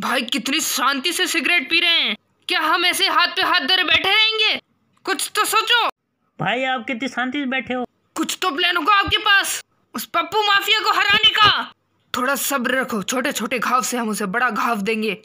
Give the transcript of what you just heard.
भाई कितनी शांति से सिगरेट पी रहे हैं क्या हम ऐसे हाथ पे हाथ धरे बैठे रहेंगे कुछ तो सोचो भाई आप कितनी शांति से बैठे हो कुछ तो प्लान होगा आपके पास उस पप्पू माफिया को हराने का थोड़ा सब्र रखो छोटे छोटे घाव से हम उसे बड़ा घाव देंगे